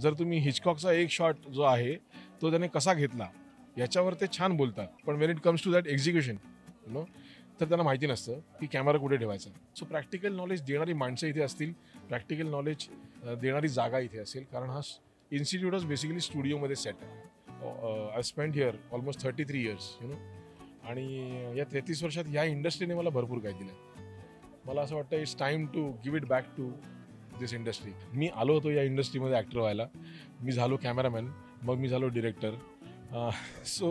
जर तुम्ही हिचकॉकचा एक शॉट जो आहे तो त्याने कसा घेतला याच्यावर ते छान बोलतात पण when it comes to that execution no तर त्यांना माहिती नसतं की कॅमेरा कुठे ठेवायचा सो प्रॅक्टिकल नॉलेज देणारी माणसं इथे असतील प्रॅक्टिकल नॉलेज देणारी जागा इथे असेल कारण हा इन्स्टिट्यूटच बेसिकली स्टुडिओमध्ये सेट आहे I spend here almost thirty three years you know आणि या तेहतीस वर्षात ह्या इंडस्ट्रीने मला भरपूर काही दिलं मला असं वाटतं it's time to give it back to this industry मी आलो होतो या इंडस्ट्रीमध्ये ॲक्टर व्हायला मी झालो कॅमेरामॅन मग मी झालो डिरेक्टर सो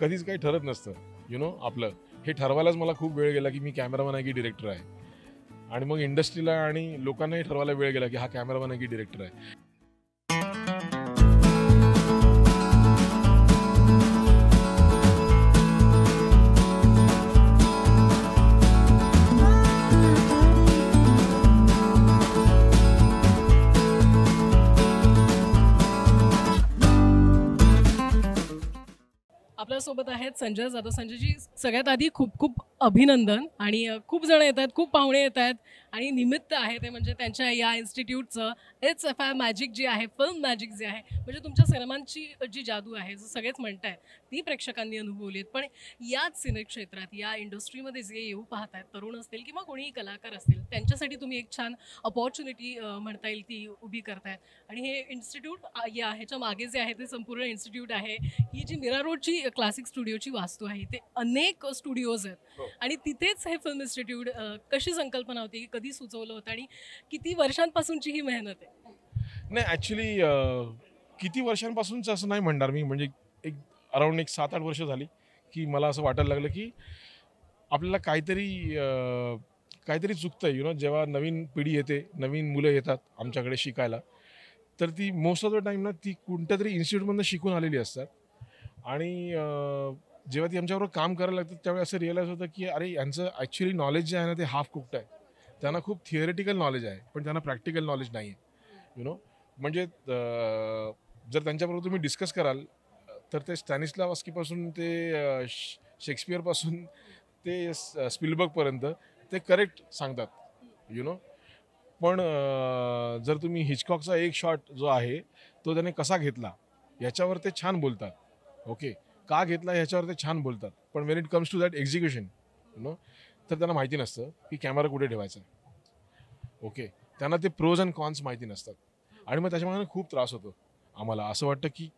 कधीच काही ठरत नसतं यु नो आपलं हे ठरवायलाच मला खूप वेळ गेला की मी कॅमेरामॅन आहे की डिरेक्टर आहे आणि मग इंडस्ट्रीला आणि लोकांनाही ठरवायला वेळ गेला की हा कॅमेरामॅन आहे की डिरेक्टर आहे सोबत आहेत संजय जाधव संजयजी सगळ्यात आधी खूप खूप अभिनंदन आणि खूप जण येत आहेत खूप पाहुणे येत आहेत आणि निमित्त आहे ते म्हणजे त्यांच्या या इन्स्टिट्यूटचं एच एफ आय मॅजिक जी आहे फिल्म मॅजिक जे आहे म्हणजे तुमच्या सिनेमांची जी जादू आहे जो सगळेच म्हणत आहेत ती प्रेक्षकांनी अनुभवली आहेत पण याच सिनेक्षेत्रात या इंडस्ट्रीमध्ये जे येऊ पाहत आहेत तरुण असतील किंवा कोणीही कलाकार असतील त्यांच्यासाठी तुम्ही एक छान अपॉर्च्युनिटी म्हणता येईल ती उभी करतायत आणि हे इन्स्टिट्यूट या ह्याच्या मागे जे आहे ते संपूर्ण इन्स्टिट्यूट आहे ही जी मिरा रोडची क्लासेस क्लासिक स्टुडिओची वास्तू आहे ते अनेक स्टुडिओज आहेत हो. आणि तिथेच हे फिल्म इन्स्टिट्यूट कशी संकल्पना होती कधी सुचवलं होतं आणि किती वर्षांपासूनची ही मेहनत आहे नाही ॲक्च्युली किती वर्षांपासूनच असं नाही म्हणणार मी म्हणजे एक अराऊंड एक सात आठ वर्ष झाली की मला असं वाटायला लागलं की आपल्याला काहीतरी काहीतरी चुकतं यु नो जेव्हा नवीन पिढी येते नवीन मुलं येतात आमच्याकडे शिकायला तर ती मोस्ट ऑफ द टाइम ना ती कोणत्या तरी इन्स्टिट्यूटमधनं शिकून आलेली असतात आणि जेव्हा ती आमच्याबरोबर काम करायला लागतात त्यावेळी असं रिअलाईज होतं की अरे यांचं ॲक्च्युली नॉलेज जे आहे ना ते हाफ कुक्ड आहे त्यांना खूप थिअरेटिकल नॉलेज आहे पण त्यांना प्रॅक्टिकल नॉलेज नाही आहे यु नो म्हणजे जर त्यांच्याबरोबर तुम्ही डिस्कस कराल तर ते स्टॅनिस्ला वास्कीपासून ते शेक्सपियरपासून ते स्पिलबर्गपर्यंत ते करेक्ट सांगतात यु नो पण जर तुम्ही हिचकॉकचा एक शॉट जो आहे तो त्याने कसा घेतला याच्यावर ते छान बोलतात ओके का घेतला ह्याच्यावर ते छान बोलतात पण when it comes to that execution no तर त्यांना माहिती नसतं की कॅमेरा कुठे ठेवायचा ओके त्यांना ते प्रोज अँड कॉन्स माहिती नसतात आणि मग त्याच्यामुळे खूप त्रास होतो आम्हाला असं वाटतं की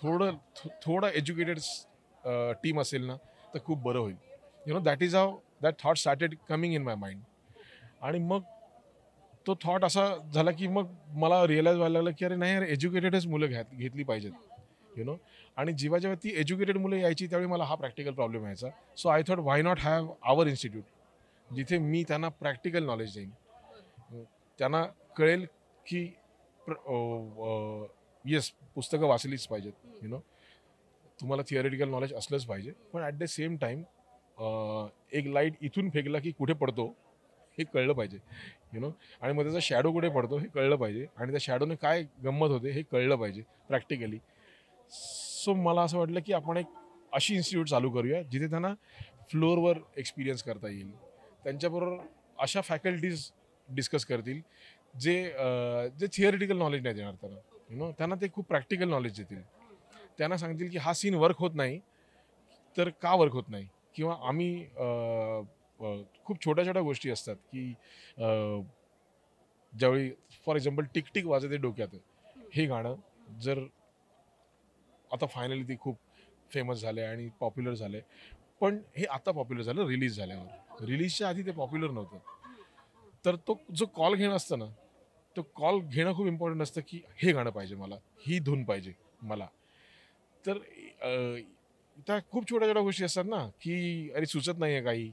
थोडं थोडं एज्युकेटेड टीम असेल ना तर खूप बरं होईल you know that is how that thought started coming in my mind आणि मग तो थॉट असा झाला की मग मला रिअलाइज व्हायला लागलं की अरे नाही अरे एज्युकेटेडच मुलं घ्या घेतली पाहिजेत यु नो आणि जेव्हा जेव्हा ती एज्युकेटेड मुलं यायची त्यावेळी मला हा प्रॅक्टिकल प्रॉब्लेम यायचा so I thought why not have our institute जिथे मी त्यांना प्रॅक्टिकल नॉलेज देईन त्यांना कळेल की येस पुस्तकं वाचलीच पाहिजेत यु नो तुम्हाला थिअरिटिकल नॉलेज असलंच पाहिजे पण ॲट द सेम टाईम एक लाईट इथून फेकला की कुठे पडतो हे कळलं पाहिजे यु नो आणि मग त्याचा शॅडो कुठे पडतो हे कळलं पाहिजे आणि त्या शॅडोने काय गंमत होते हे कळलं पाहिजे प्रॅक्टिकली सो मला असं वाटलं की आपण एक अशी इन्स्टिट्यूट चालू करूया जिथे त्यांना फ्लोअरवर एक्सपिरियन्स करता येईल त्यांच्याबरोबर अशा फॅकल्टीज डिस्कस करतील जे जे थिअरिटिकल नॉलेज नाही देणार त्यांना यु नो त्यांना ते खूप प्रॅक्टिकल नॉलेज देतील त्यांना सांगतील की हा सीन वर्क होत नाही तर का वर्क होत नाही किंवा आम्ही खूप छोट्या छोट्या गोष्टी असतात की ज्यावेळी फॉर एक्झाम्पल टिकटिक वाजते डोक्यात हे गाणं जर आता फायनली ती खूप फेमस झाले आणि पॉप्युलर झाले पण हे आता पॉप्युलर झालं रिलीज झाल्यावर रिलीजच्या आधी ते पॉप्युलर नव्हतं तर तो जो कॉल घेणं असतं ना तो कॉल घेणं खूप इम्पॉर्टंट असतं की हे गाणं पाहिजे मला ही धून पाहिजे मला तर त्या खूप छोट्या छोट्या गोष्टी असतात ना की अरे सुचत नाही आहे काही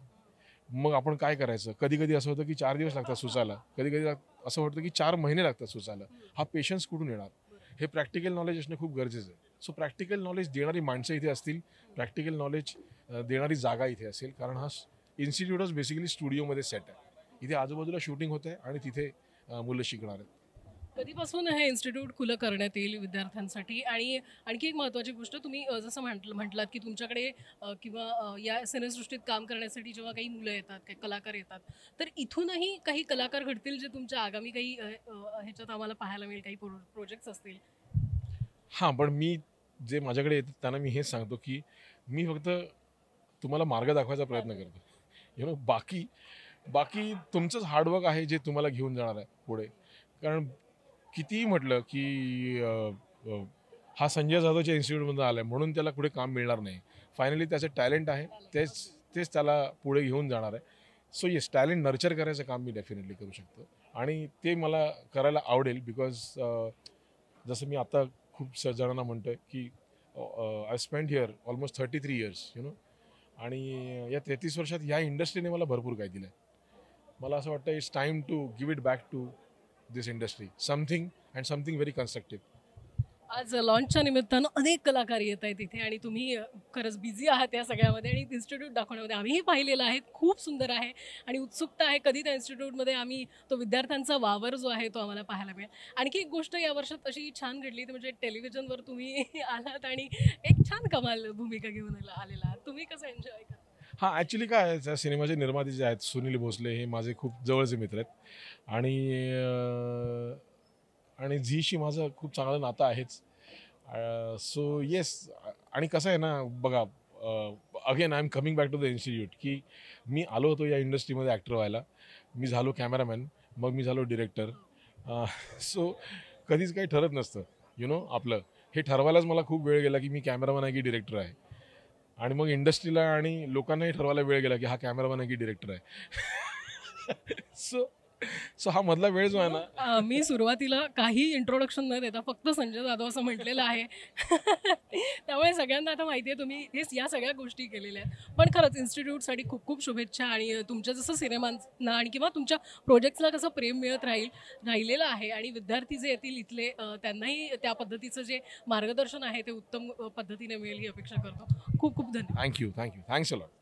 मग आपण काय करायचं कधी कधी असं होतं की चार दिवस लागतात सुचायला कधी कधी असं वाटतं की चार महिने लागतात सुचायला हा पेशन्स कुठून येणार हे प्रॅक्टिकल नॉलेज असणं खूप गरजेचं आहे सो प्रॅक्टिकल नॉलेज देणारी माणसं इथे असतील प्रॅक्टिकल नॉलेज देणारी जागा इथे असेल कारण हा इन्स्टिट्यूटच बेसिकली स्टुडिओमध्ये सेट आहे इथे आजूबाजूला शूटिंग होते आहे आणि तिथे मुलं शिकणार आहेत कधीपासून हे इन्स्टिट्यूट खुलं करण्यात येईल विद्यार्थ्यांसाठी आणि आणखी एक महत्त्वाची गोष्ट तुम्ही जसं म्हटलं म्हटलात की तुमच्याकडे किंवा या सिनेसृष्टीत काम करण्यासाठी जेव्हा काही मुलं येतात काही कलाकार येतात तर इथूनही काही कलाकार घडतील जे तुमच्या आगामी काही ह्याच्यात आम्हाला पाहायला मिळेल काही प्रो प्रोजेक्ट्स असतील हां पण मी जे माझ्याकडे येते त्यांना मी हेच सांगतो की मी फक्त तुम्हाला मार्ग दाखवायचा प्रयत्न करतो यु नो बाकी बाकी तुमचंच हार्डवर्क आहे जे तुम्हाला घेऊन जाणार आहे पुढे कारण कितीही म्हटलं की हा संजय जाधवच्या इन्स्टिट्यूटमधून आला आहे म्हणून त्याला कुठे काम मिळणार नाही फायनली त्याचं टॅलेंट आहे तेच तेच त्याला पुढे घेऊन जाणार आहे सो येस टॅलेंट नर्चर करायचं काम मी डेफिनेटली करू शकतो आणि ते मला करायला आवडेल बिकॉज जसं मी आता खूप जणांना म्हणतं की I spend here almost thirty three years you know आणि या तेहतीस वर्षात ह्या इंडस्ट्रीने मला भरपूर काय दिलं आहे मला असं वाटतं it's time to give it back to this industry something and something very constructive आज लॉन्चच्या निमित्तानं अनेक कलाकार येत आहेत इथे आणि तुम्ही खरंच बिझी आहात या सगळ्यामध्ये आणि इन्स्टिट्यूट दाखवण्यामध्ये आम्हीही पाहिलेलं आहे खूप सुंदर आहे आणि उत्सुकता आहे कधी त्या इन्स्टिट्यूटमध्ये आम्ही तो विद्यार्थ्यांचा वावर जो आहे तो आम्हाला पाहायला मिळेल आणखी एक गोष्ट या वर्षात अशी छान घडली ती म्हणजे टेलिव्हिजनवर तुम्ही आलात आणि एक छान कमाल भूमिका घेऊन आलेला तुम्ही कसं एन्जॉय करा हां ॲक्च्युली काय त्या सिनेमाचे निर्माते जे आहेत सुनील भोसले हे माझे खूप जवळचे मित्र आहेत आणि आणि झीशी माझं खूप चांगलं नातं आहेच सो येस आणि कसं आहे ना बघा again I am coming back to the institute की मी आलो होतो या इंडस्ट्रीमध्ये ॲक्टर व्हायला मी झालो कॅमेरामॅन मग मी झालो डिरेक्टर सो कधीच काही ठरत नसतं यु नो आपलं हे ठरवायलाच मला खूप वेळ गेला की मी कॅमेरामॅन आहे की डिरेक्टर आहे आणि मग इंडस्ट्रीला आणि लोकांनाही ठरवायला वेळ गेला की हा कॅमेरामॅन आहे की डिरेक्टर आहे सो सो हा मधला वेळ जो आहे ना मी सुरुवातीला काही इंट्रोडक्शन न देता फक्त संजय जाधव असं म्हटलेलं आहे त्यामुळे सगळ्यांना आता माहिती आहे तुम्ही हेच या सगळ्या गोष्टी केलेल्या आहेत पण खरंच इन्स्टिट्यूटसाठी खूप खूप शुभेच्छा आणि तुमच्या जसं सिनेमांना आणि किंवा तुमच्या प्रोजेक्ट्सला कसं प्रेम मिळत राहील राहिलेलं आहे आणि विद्यार्थी जे येतील इथले त्यांनाही त्या पद्धतीचं जे मार्गदर्शन आहे ते उत्तम पद्धतीने मिळेल ही अपेक्षा करतो खूप खूप धन्यवाद थँक्यू थँक्यू थँक्स अलॉट